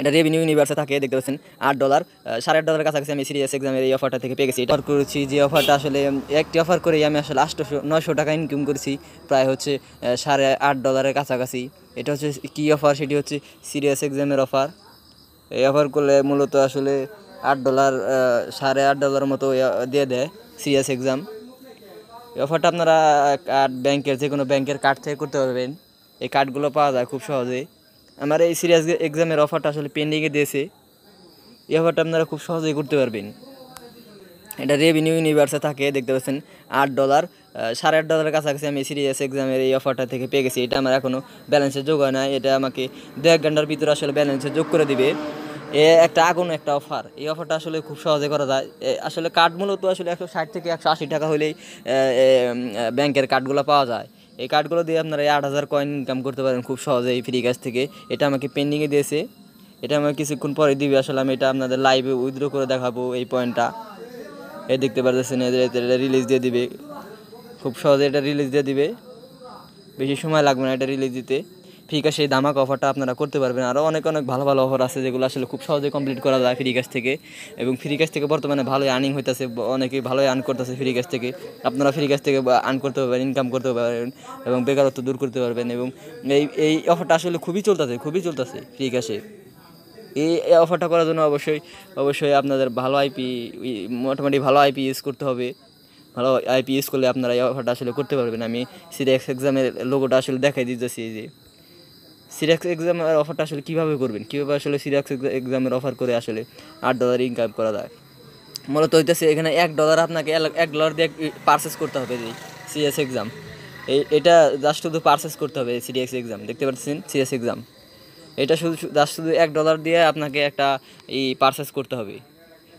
এটা রেভিনিউ ইউনিভার্সে থাকে দেখতে পাচ্ছেন আট ডলার সাড়ে আট ডলারের কাছাকাছি আমি সিরিয়াস এক্সামের এই অফারটা থেকে পেয়ে গেছি অফার করেছি যে অফারটা আসলে একটি অফার করেই আমি আসলে আটশো নশো টাকা ইনকাম করেছি প্রায় হচ্ছে সাড়ে আট ডলারের কাছাকাছি এটা হচ্ছে কী অফার সেটি হচ্ছে সিরিয়াস এক্সামের অফার এই অফার করলে মূলত আসলে আট ডলার সাড়ে আট ডলার মতো দিয়ে দেয় সিরিয়াস এক্সাম এই অফারটা আপনারা ব্যাংকের যে কোনো ব্যাংকের কার্ড থেকে করতে পারবেন এই কার্ডগুলো পাওয়া যায় খুব সহজেই আমার এই সিরিয়াস এক্সামের অফারটা আসলে পেন্ডিংয়ে দিয়েছে এই অফারটা আপনারা খুব সহজেই করতে পারবেন এটা রেভিনিউ ইউনিভার্সে থাকে দেখতে পাচ্ছেন আট ডলার সাড়ে আট ডলারের কাছাকাছি আমি সিরিয়াস এক্সামের এই অফারটা থেকে পেয়ে গেছি এটা আমার এখনও ব্যালেন্সে যোগ হয় না এটা আমাকে দু এক ঘন্টার ভিতরে আসলে ব্যালেন্সে যোগ করে দিবে এ একটা আগুন একটা অফার এই অফারটা আসলে খুব সহজে করা যায় আসলে কার্ড মূলত আসলে একশো ষাট থেকে একশো আশি টাকা হলেই ব্যাংকের কার্ডগুলো পাওয়া যায় এই কার্ডগুলো দিয়ে আপনারা এই আট হাজার কয়েন ইনকাম করতে পারেন খুব সহজে এই ফ্রি কাজ থেকে এটা আমাকে পেন্ডিংয়ে দিয়েছে এটা আমাকে কিছুক্ষণ পরে দিবে আসলে আমি এটা আপনাদের লাইভে উইথড্র করে দেখাবো এই পয়েন্টটা এই দেখতে পারতেছেন এদের এটা রিলিজ দিয়ে দিবে খুব সহজে এটা রিলিজ দিয়ে দিবে বেশি সময় লাগবে না এটা রিলিজ দিতে ফ্রি ক্যাশে এই দামাক অফারটা আপনারা করতে পারবেন আরও অনেক অনেক ভালো ভালো অফার আছে যেগুলো আসলে খুব সহজে কমপ্লিট করা যায় ফ্রি ক্যাশ থেকে এবং ফ্রি ক্যাশ থেকে বর্তমানে ভালোই আর্নিং হইতেছে অনেকেই ভালোই আর্ন করতেছে ফ্রি ক্যাশ থেকে আপনারা ফ্রি ক্যাশ থেকে আর্ন করতে পারবেন ইনকাম করতে পারবেন এবং বেকারত্ব দূর করতে পারবেন এবং এই এই অফারটা আসলে খুবই চলতেছে খুবই চলতেছে ফ্রি ক্যাশে এই অফারটা করার জন্য অবশ্যই অবশ্যই আপনাদের ভালো আইপি মোটামুটি ভালো আইপি ইউজ করতে হবে ভালো আইপি ইউজ করলে আপনারা এই অফারটা আসলে করতে পারবেন আমি সিরিয়াস এক্সামের লোগোটা আসলে দেখাই দিতেছি যে সিরাক্স এক্সামের অফারটা আসলে কীভাবে করবেন কীভাবে আসলে সিরাক্স এক্সামের অফার করে আসলে আট ডলার ইনকাম করা যায় মূলত হইতেছে এখানে এক ডলার আপনাকে এক ডলার দিয়ে পারচেস করতে হবে যে সিএস এক্সাম এই এটা জাস্ট শুধু পারচেস করতে হবে সিরিয়াস এক্সাম দেখতে পাচ্ছেন সিএস এক্সাম এটা শুধু জাস্ট শুধু এক ডলার দিয়ে আপনাকে একটা এই পারচেস করতে হবে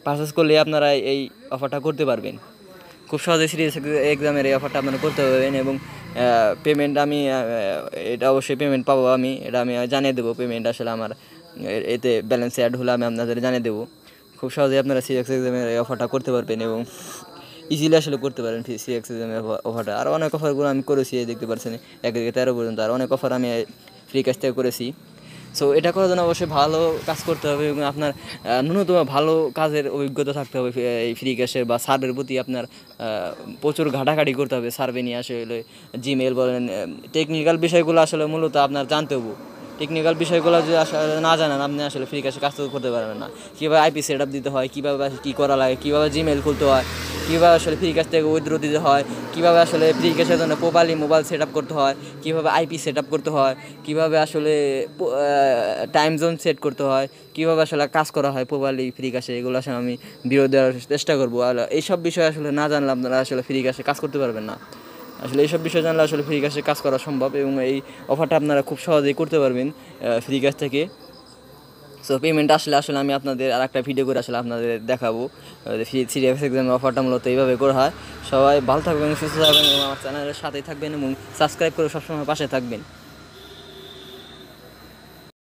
পারচেস করলে আপনারা এই অফারটা করতে পারবেন খুব সহজে সিরিয়াস এক্সামের এই অফারটা আপনারা করতে পারবেন এবং পেমেন্ট আমি এটা অবশ্যই পেমেন্ট পাবো আমি এটা আমি জানিয়ে দেবো পেমেন্ট আসলে আমার এতে ব্যালেন্স অ্যাড হলে আমি আপনাদের জানিয়ে দেবো খুব সহজেই আপনারা সিএক্স এক্সামের অফারটা করতে পারবেন এবং ইজিলি আসলে করতে পারেন সিএক্স এক্সামের অফারটা আর অনেক অফারগুলো আমি করেছি দেখতে পারছেন এক থেকে তেরো পর্যন্ত আর অনেক অফার আমি ফ্রি ক্যাশ থেকে করেছি সো এটা করার জন্য অবশ্যই ভালো কাজ করতে হবে এবং আপনার ন্যূনতম ভালো কাজের অভিজ্ঞতা থাকতে হবে এই ফ্রি ক্যাশের বা সার্ভের প্রতি আপনার প্রচুর ঘাটাঘাটি করতে হবে সার্ভে নিয়ে আসে জিমেল বলেন টেকনিক্যাল বিষয়গুলো আসলে মূলত আপনার জানতে হবে টেকনিক্যাল বিষয়গুলো যদি না জানেন আপনি আসলে ফ্রি ক্যাশে কাজ তো করতে পারবেন না কীভাবে আইপি সেট আপ দিতে হয় কীভাবে কী করা লাগে কীভাবে জিমেল খুলতে হয় কীভাবে আসলে ফ্রি ক্যাশ থেকে উইথড্র দিতে হয় কীভাবে আসলে ফ্রি ক্যাশের জন্য প্রোপারলি মোবাইল সেট আপ করতে হয় কীভাবে আইপি সেট আপ করতে হয় কীভাবে আসলে টাইম জোন সেট করতে হয় কীভাবে আসলে কাজ করা হয় প্রোপারলি ফ্রি ক্যাশে এগুলো আসলে আমি বিরোধ দেওয়ার চেষ্টা করবো আর এইসব বিষয় আসলে না জানলে আপনারা আসলে ফ্রি ক্যাশে কাজ করতে পারবেন না আসলে এইসব বিষয় জানলে আসলে ফ্রি ক্যাশে কাজ করা সম্ভব এবং এই অফারটা আপনারা খুব সহজেই করতে পারবেন ফ্রি ক্যাশ থেকে সো পেমেন্ট আসলে আসলে আমি আপনাদের আর একটা ভিডিও করে আসলে আপনাদের দেখাবো ফ্রি সিরিয়াস এক্সামের অফারটা মূলত এইভাবে করা হয় সবাই ভালো থাকবেন সুস্থ থাকবেন এবং আমার চ্যানেলের সাথেই থাকবেন এবং সাবস্ক্রাইব করে সবসময় পাশে থাকবেন